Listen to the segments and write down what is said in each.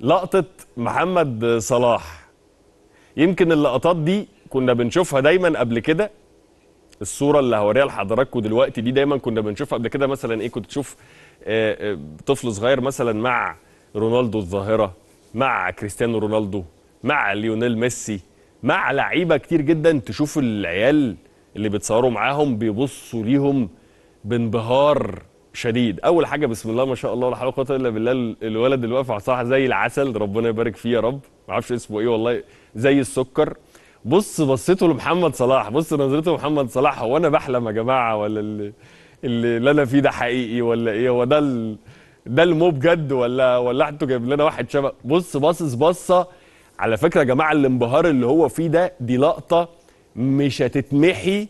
لقطه محمد صلاح يمكن اللقطات دي كنا بنشوفها دايما قبل كده الصوره اللي هوريها لحضراتكم دلوقتي دي دايما كنا بنشوفها قبل كده مثلا ايه كنت تشوف آه، آه، طفل صغير مثلا مع رونالدو الظاهره مع كريستيانو رونالدو مع ليونيل ميسي مع لعيبه كتير جدا تشوف العيال اللي بيتصوروا معاهم بيبصوا ليهم بانبهار شديد اول حاجه بسم الله ما شاء الله ولا حول ولا قوه الا بالله الولد اللي واقف على صح زي العسل ربنا يبارك فيه يا رب ما اعرفش اسمه ايه والله زي السكر بص بصيته لمحمد صلاح بص نظرته لمحمد صلاح هو انا بحلم يا جماعه ولا اللي, اللي انا فيه ده حقيقي ولا ايه هو ده ال... ده المو بجد ولا ولا انتوا جايبين لنا واحد شبه بص باصص بصه على فكره يا جماعه الانبهار اللي هو فيه ده دي لقطه مش هتتمحي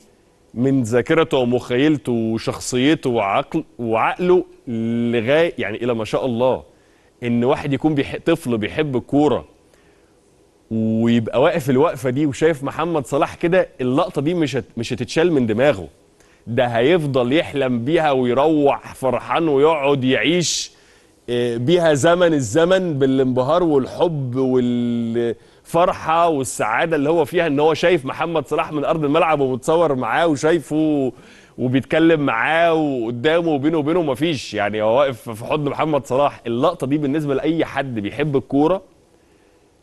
من ذاكرته ومخيلته وشخصيته وعقل وعقله لغايه يعني الى ما شاء الله ان واحد يكون بيح... طفل بيحب الكوره ويبقى واقف الوقفه دي وشايف محمد صلاح كده اللقطه دي مش هت... مش هتتشال من دماغه ده هيفضل يحلم بيها ويروح فرحان ويقعد يعيش بيها زمن الزمن بالانبهار والحب والفرحه والسعاده اللي هو فيها ان هو شايف محمد صلاح من ارض الملعب ومتصور معاه وشايفه وبيتكلم معاه وقدامه وبينه وبينه مفيش يعني هو واقف في حضن محمد صلاح اللقطه دي بالنسبه لاي حد بيحب الكوره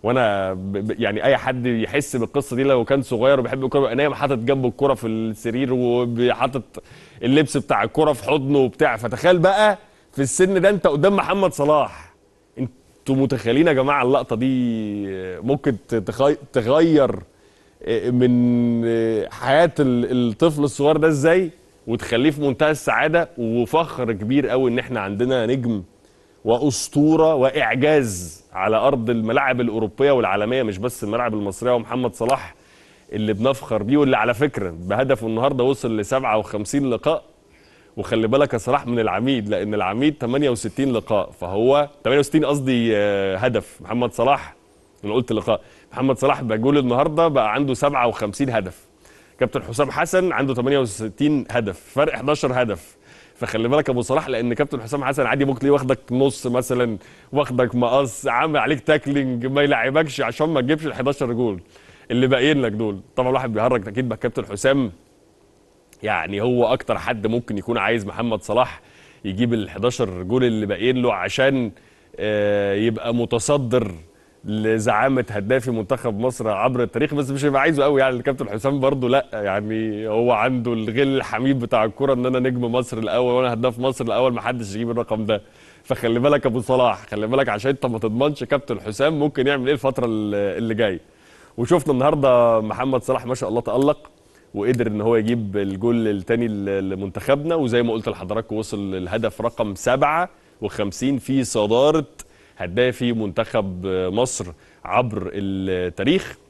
وانا يعني اي حد يحس بالقصه دي لو كان صغير وبيحب الكوره بيبقى نايم حاطط جنبه الكوره في السرير وحاطط اللبس بتاع الكوره في حضنه وبتاع فتخيل بقى في السن ده انت قدام محمد صلاح انتوا متخيلين يا جماعه اللقطه دي ممكن تغير آه، من آه، حياه الطفل الصغير ده ازاي وتخليه في منتهى السعاده وفخر كبير قوي ان احنا عندنا نجم واسطوره واعجاز على ارض الملاعب الاوروبيه والعالميه مش بس الملاعب المصريه ومحمد صلاح اللي بنفخر بيه واللي على فكره بهدفه النهارده وصل ل 57 لقاء وخلي بالك يا صلاح من العميد لان العميد 68 لقاء فهو 68 قصدي آه، هدف محمد صلاح انا قلت لقاء محمد صلاح بجول النهارده بقى عنده 57 هدف كابتن حسام حسن عنده 68 هدف فرق 11 هدف فخلي بالك ابو صلاح لان كابتن حسام حسن عادي ممكن واخدك نص مثلا واخدك مقص عامل عليك تاكلينج ما يلعبكش عشان ما تجيبش ال 11 جول اللي باقيين لك دول طبعا الواحد بيهرج اكيد بقى كابتن حسام يعني هو اكتر حد ممكن يكون عايز محمد صلاح يجيب ال 11 جول اللي باقيين له عشان آه، يبقى متصدر لزعامه هدافي منتخب مصر عبر التاريخ بس مش هيبقى عايزه قوي يعني الكابتن حسام برضه لا يعني هو عنده الغل الحميد بتاع الكوره ان انا نجم مصر الاول وانا هداف مصر الاول ما حدش يجيب الرقم ده فخلي بالك ابو صلاح خلي بالك عشان انت ما تضمنش كابتن حسام ممكن يعمل ايه الفتره اللي جايه وشفنا النهارده محمد صلاح ما شاء الله تالق وقدر ان هو يجيب الجول الثاني لمنتخبنا وزي ما قلت لحضراتكم وصل الهدف رقم 57 في صداره هدافي منتخب مصر عبر التاريخ